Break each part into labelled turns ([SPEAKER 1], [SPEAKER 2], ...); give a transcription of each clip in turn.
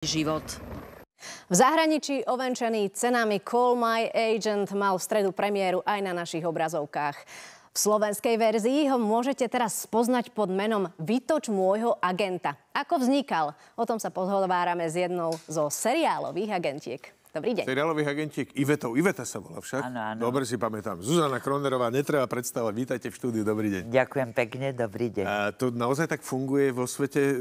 [SPEAKER 1] život.
[SPEAKER 2] V zahraničí ovenčený cenami Call My Agent mal v stredu premiéru aj na našich obrazovkách. V slovenskej verzii ho môžete teraz spoznať pod menom Vytoč môjho agenta. Ako vznikal? O tom sa pozhodovárame s jednou zo seriálových agentiek. Dobrý deň. Seriálových agentiek Ivetov. Iveta sa volá však. Áno, áno. Dobre si pamätám. Zuzana Kronerová, netreba predstavovať. Vítajte v štúdiu. Dobrý deň. Ďakujem pekne, dobrý deň. A to naozaj tak funguje vo svete e,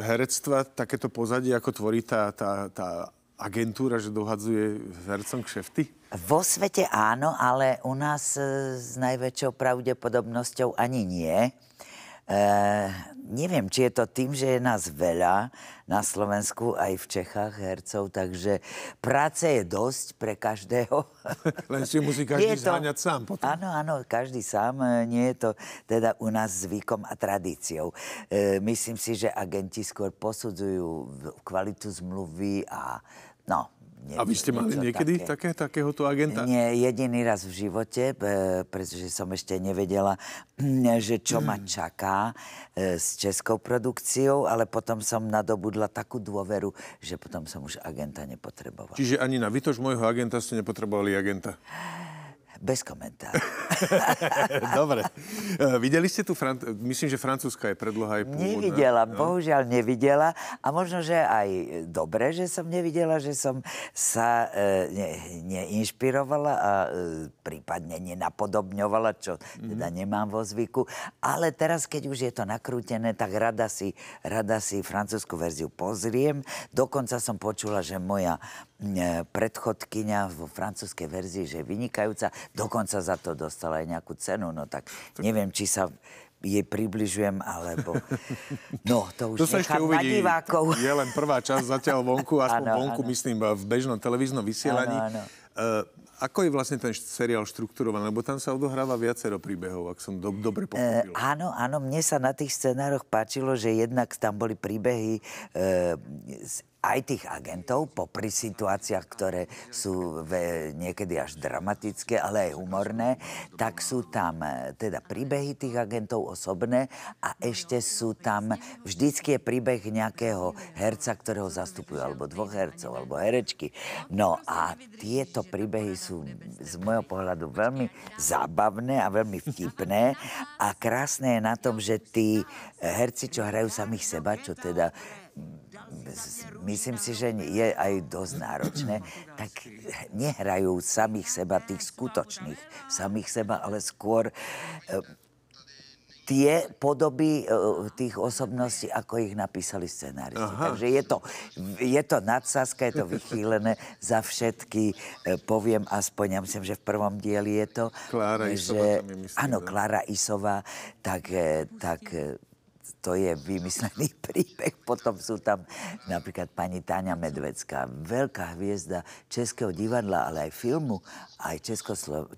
[SPEAKER 2] herectva, takéto pozadie, ako tvorí
[SPEAKER 1] tá, tá, tá agentúra, že dohadzuje hercom kšefty? Vo svete áno, ale u nás e, s najväčšou pravdepodobnosťou ani nie. Eh, neviem, či je to tým, že je nás veľa na Slovensku aj v Čechách hercov, takže práce je dosť pre každého. Len si musí každý je to, zháňať sám potom. Áno, áno, každý sám. Eh, nie je to teda u nás zvykom a tradíciou. E, myslím si, že agenti skôr posudzujú kvalitu zmluvy a no, nie, a vy ste mali niekedy také. také, takéhoto agenta? Nie, jediný raz v živote, eh, pretože som ešte nevedela, že čo ma hmm. čaká eh, s českou produkciou, ale potom som nadobudla takú dôveru, že potom som už agenta nepotrebovala.
[SPEAKER 2] Čiže ani na vytož môjho agenta ste nepotrebovali agenta? Bez komentára. Dobre. E, videli ste tu, Fran- myslím,
[SPEAKER 1] že francúzska je predloha aj pôvodná. Nevidela, no? bohužiaľ nevidela. A možno, že aj dobre, že som nevidela, že som sa e, ne, neinšpirovala a e, prípadne nenapodobňovala, čo mm-hmm. teda nemám vo zvyku. Ale teraz, keď už je to nakrútené, tak rada si, rada si francúzsku verziu pozriem. Dokonca som počula, že moja E, predchodkynia vo francúzskej verzii, že je vynikajúca, dokonca za to dostala aj nejakú cenu, no tak neviem, či sa jej približujem, alebo... No, to už to sa ešte na divákov. Je len prvá časť zatiaľ
[SPEAKER 2] vonku, aspoň ano, vonku, ano. myslím, v bežnom televíznom vysielaní. Ano, ano. E, ako je vlastne ten
[SPEAKER 1] seriál štruktúrovaný? Lebo tam sa odohráva viacero príbehov, ak som do, dobre e, pochopil. E, áno, áno, mne sa na tých scenároch páčilo, že jednak tam boli príbehy e, z aj tých agentov, popri situáciách, ktoré sú ve, niekedy až dramatické, ale aj humorné, tak sú tam e, teda príbehy tých agentov osobné a ešte sú tam, vždycky je príbeh nejakého herca, ktorého zastupujú, alebo dvoch hercov, alebo herečky. No a tieto príbehy sú z môjho pohľadu veľmi zábavné a veľmi vtipné a krásne je na tom, že tí herci, čo hrajú samých seba, čo teda myslím si, že je aj dosť náročné, tak nehrajú samých seba, tých skutočných samých seba, ale skôr e, tie podoby e, tých osobností, ako ich napísali scenáristi. Takže je to, je to nadsázka, je to vychýlené za všetky. E, poviem aspoň, ja myslím, že v prvom dieli je to. Klára že, Isová tam je myslím, Áno, Klára Isová, tak, tak to je vymyslený príbeh. Potom sú tam napríklad pani Táňa Medvecká, veľká hviezda českého divadla, ale aj filmu, aj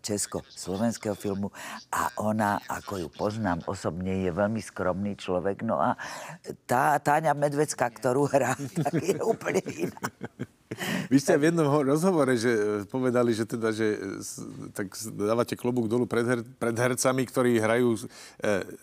[SPEAKER 1] česko-slovenského filmu. A ona, ako ju poznám osobne, je veľmi skromný človek. No a tá Táňa Medvecká, ktorú hrá, tak je úplne iná. Vy ste v jednom rozhovore že e, povedali, že teda, že e,
[SPEAKER 2] tak dávate klobúk dolu pred, her, pred hercami, ktorí hrajú e,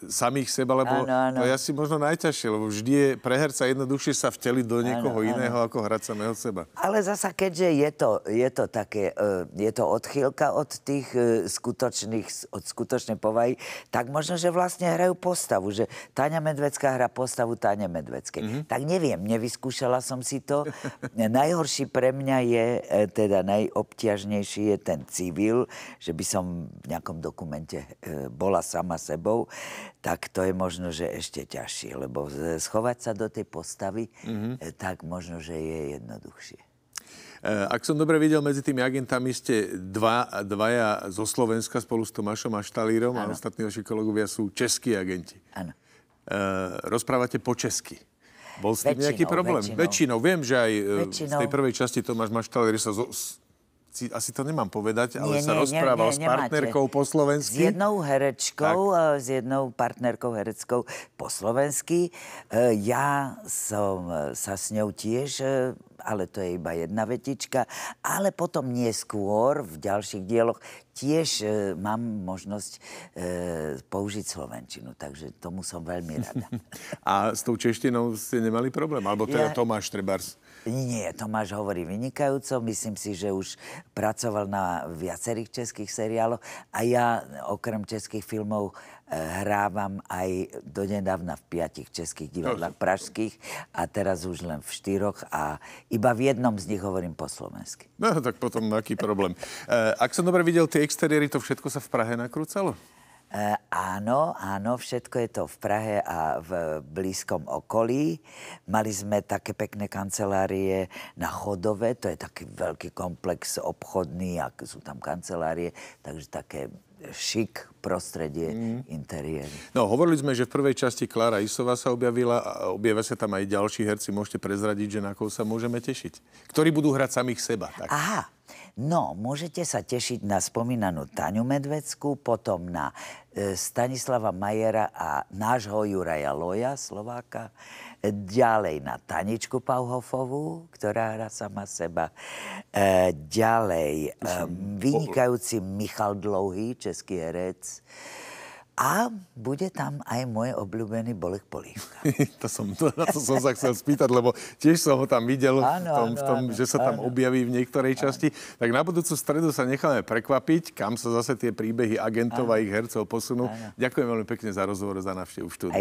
[SPEAKER 2] samých seba, lebo ano, ano. to je asi možno najťažšie, lebo vždy je pre herca jednoduchšie sa vteliť do niekoho ano, iného, ano. ako hrať samého seba.
[SPEAKER 1] Ale zasa, keďže je to, je to také, e, je to odchýlka od tých skutočných, od skutočnej povahy, tak možno, že vlastne hrajú postavu, že Táňa Medvecká hra postavu Táňa Medveckej. Mm-hmm. Tak neviem, nevyskúšala som si to. Najhorší najťažší pre mňa je, e, teda najobťažnejší je ten civil, že by som v nejakom dokumente e, bola sama sebou, tak to je možno, že ešte ťažšie, lebo schovať sa do tej postavy, mm-hmm. tak možno, že je jednoduchšie. Ak som dobre videl, medzi tými agentami ste dva, dvaja
[SPEAKER 2] zo Slovenska spolu s Tomášom Štalírom ano. a ostatní vaši kolegovia sú českí agenti. Áno. E, rozprávate po česky. Bol s tým väčšinou, nejaký problém? Väčšinou. väčšinou. Viem, že aj väčšinou. E, z tej prvej časti Tomáš Maštalery sa si, asi to nemám povedať, ale nie, sa nie, rozprával nie, nie, s partnerkou nemáte. po slovensky. S
[SPEAKER 1] jednou herečkou, tak. Eh, s jednou partnerkou hereckou po slovensky. Eh, ja som eh, sa s ňou tiež ale to je iba jedna vetička. Ale potom neskôr v ďalších dieloch tiež e, mám možnosť e, použiť Slovenčinu, takže tomu som veľmi rada. A s tou češtinou ste nemali problém? Alebo teda ja... Tomáš Trebars? Nie, Tomáš hovorí vynikajúco. Myslím si, že už pracoval na viacerých českých seriáloch a ja okrem českých filmov eh, hrávam aj do nedávna v piatich českých divadlách no, pražských a teraz už len v štyroch a iba v jednom z nich hovorím po slovensky.
[SPEAKER 2] No tak potom aký problém. Eh, ak som dobre videl, tie
[SPEAKER 1] exteriéry, to všetko sa v Prahe nakrúcalo? E, áno, áno, všetko je to v Prahe a v blízkom okolí. Mali sme také pekné kancelárie na Chodove, to je taký veľký komplex obchodný, ak sú tam kancelárie, takže také šik, prostredie, mm. interiéry. No, hovorili sme, že v prvej
[SPEAKER 2] časti Klára Isová sa objavila a objavia sa tam aj ďalší herci. Môžete prezradiť, že na koho sa môžeme tešiť. Ktorí budú hrať samých seba. Tak. Aha,
[SPEAKER 1] No, môžete sa tešiť na spomínanú Taňu Medvecku potom na e, Stanislava Majera a nášho Juraja Loja, Slováka, e, ďalej na Taničku Pauhofovú, ktorá hrá sama seba, e, ďalej e, vynikajúci Michal Dlouhý, český herec, a bude tam aj môj obľúbený Bolek Polívka. to som, to, na to som sa chcel spýtať, lebo tiež som ho tam videl, ano,
[SPEAKER 2] v tom, ano, v tom že sa tam ano. objaví v niektorej ano. časti. Tak na budúcu stredu sa necháme prekvapiť, kam sa zase tie príbehy agentov ano. a ich hercov posunú. Ano. Ďakujem veľmi pekne za rozhovor, za návštevu štúdia.